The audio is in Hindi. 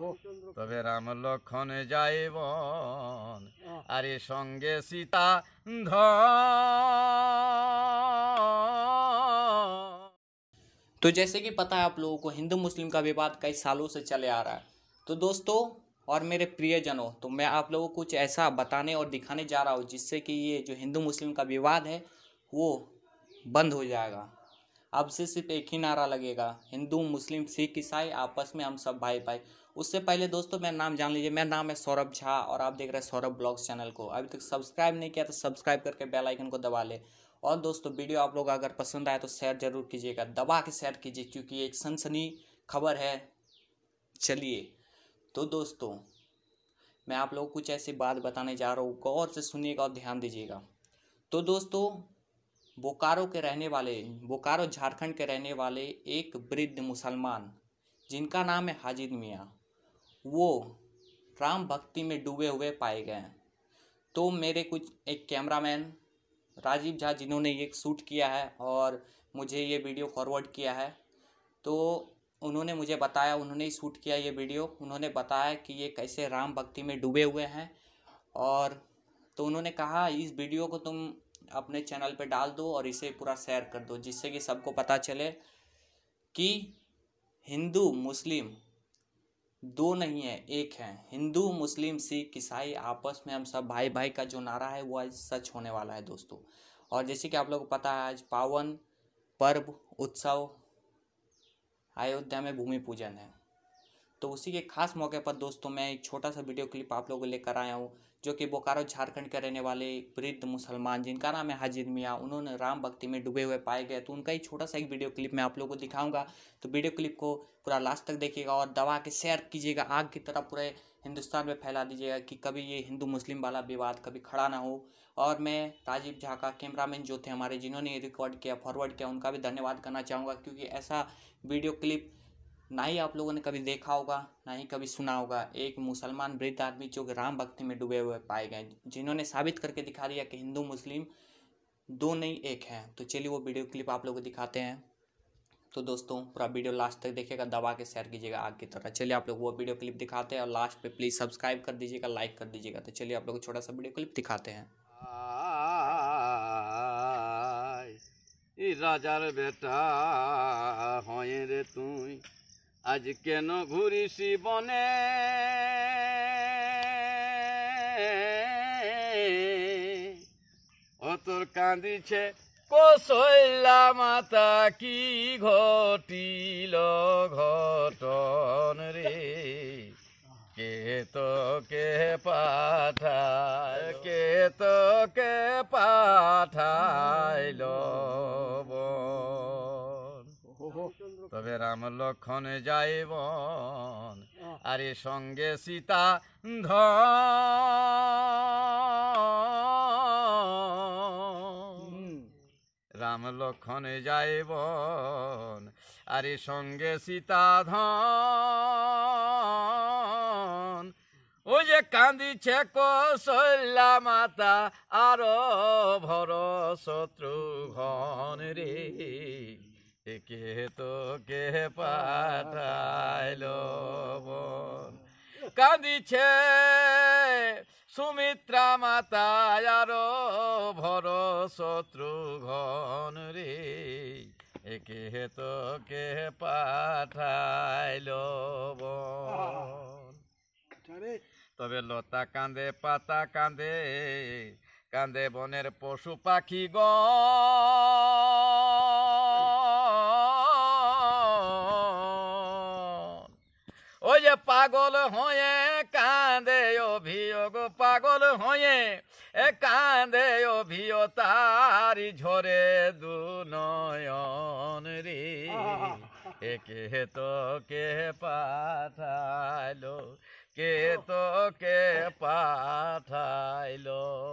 तब राम লক্ষণ जाब আরে संगे सीता ध तो जैसे कि पता है आप लोगों को हिंदू मुस्लिम का विवाद कई सालों से चले आ रहा है तो दोस्तों और मेरे प्रियजनों तो मैं आप लोगों को कुछ ऐसा बताने और दिखाने जा रहा हूँ जिससे कि ये जो हिंदू मुस्लिम का विवाद है वो बंद हो जाएगा अब से सिर्फ एक ही नारा लगेगा हिंदू मुस्लिम सिख ईसाई आपस में हम सब भाई भाई उससे पहले दोस्तों मेरा नाम जान लीजिए मेरा नाम है सौरभ झा और आप देख रहे हैं सौरभ ब्लॉग्स चैनल को अभी तक सब्सक्राइब नहीं किया तो सब्सक्राइब करके बेल आइकन को दबा ले और दोस्तों वीडियो आप लोग अगर पसंद आए तो शेयर जरूर कीजिएगा दबा के शेयर कीजिए क्योंकि एक सनसनी खबर है चलिए तो दोस्तों मैं आप लोग कुछ ऐसी बात बताने जा रहा हूँ गौर से सुनिएगा और ध्यान दीजिएगा तो दोस्तों बोकारो के रहने वाले बोकारो झारखंड के रहने वाले एक वृद्ध मुसलमान जिनका नाम है हाजिद मियाँ वो राम भक्ति में डूबे हुए पाए गए तो मेरे कुछ एक कैमरामैन राजीव झा जिन्होंने ये शूट किया है और मुझे ये वीडियो फॉरवर्ड किया है तो उन्होंने मुझे बताया उन्होंने ही शूट किया ये वीडियो उन्होंने बताया कि ये कैसे राम भक्ति में डूबे हुए हैं और तो उन्होंने कहा इस वीडियो को तुम अपने चैनल पे डाल दो और इसे पूरा शेयर कर दो जिससे कि सबको पता चले कि हिंदू मुस्लिम दो नहीं है एक है हिंदू मुस्लिम सिख ईसाई आपस में हम सब भाई भाई का जो नारा है वो आज सच होने वाला है दोस्तों और जैसे कि आप लोगों को पता है आज पावन पर्व उत्सव अयोध्या में भूमि पूजन है तो उसी के खास मौके पर दोस्तों मैं एक छोटा सा वीडियो क्लिप आप लोगों को लेकर आया हूँ जो कि बोकारो झारखंड के रहने वाले वृद्ध मुसलमान जिनका नाम है हाजिर मियाँ उन्होंने राम भक्ति में डूबे हुए पाए गए तो उनका ही छोटा सा एक वीडियो क्लिप मैं आप लोगों को दिखाऊंगा तो वीडियो क्लिप को पूरा लास्ट तक देखिएगा और दबा के शेयर कीजिएगा आग की तरह पूरे हिंदुस्तान में फैला दीजिएगा कि कभी ये हिंदू मुस्लिम वाला विवाद कभी खड़ा ना हो और मैं राजीव झा का कैमरामैन जो थे हमारे जिन्होंने रिकॉर्ड किया फॉरवर्ड किया उनका भी धन्यवाद करना चाहूँगा क्योंकि ऐसा वीडियो क्लिप ना ही आप लोगों ने कभी देखा होगा ना ही कभी सुना होगा एक मुसलमान वृद्ध आदमी जो कि राम भक्ति में डूबे हुए पाए गए जिन्होंने साबित करके दिखा दिया कि हिंदू मुस्लिम दो नहीं एक हैं तो चलिए वो वीडियो क्लिप आप लोगों को दिखाते हैं तो दोस्तों पूरा वीडियो लास्ट तक देखेगा दबा के शेयर कीजिएगा आग की तरह चलिए आप लोग वो वीडियो क्लिप दिखाते हैं और लास्ट पे प्लीज़ सब्सक्राइब कर दीजिएगा लाइक कर दीजिएगा तो चलिए आप लोग छोटा सा वीडियो क्लिप दिखाते हैं राजार बेटा रे तू আজ কেন ঘুরিসি বনে অতর কাঁদিছে কসইলা মাতা কি ঘটিল ঘটন রে কে তোকে পাঠায় কে তোকে পাঠাইল তবে রাম লক্ষণ যাইব বন আরে সঙ্গে সীতা ধ রাম লক্ষণ যাইব বন আরে সঙ্গে সীতা ধ ও যে কান্দিছে কৌশল্যা মাতা আর ভর শত্রু ঘন রে একে তো কে পাঠাইল কাঁদিছে সুমিত্রা মাতায় ভর ভর শত্রুঘন রে একে তো কে পাঠাইল তবে লতা কাঁদে পাতা কাঁদে কাঁদে বনের পশু পাখি গ পাগল হয়ে কাঁদে অভিযোগ পাগল হয়ে এ কাঁদে অভিয় তার ঝরে দু নয়ন রে একে তো কে পাঠাইলো কে তো কে পাঠাইলো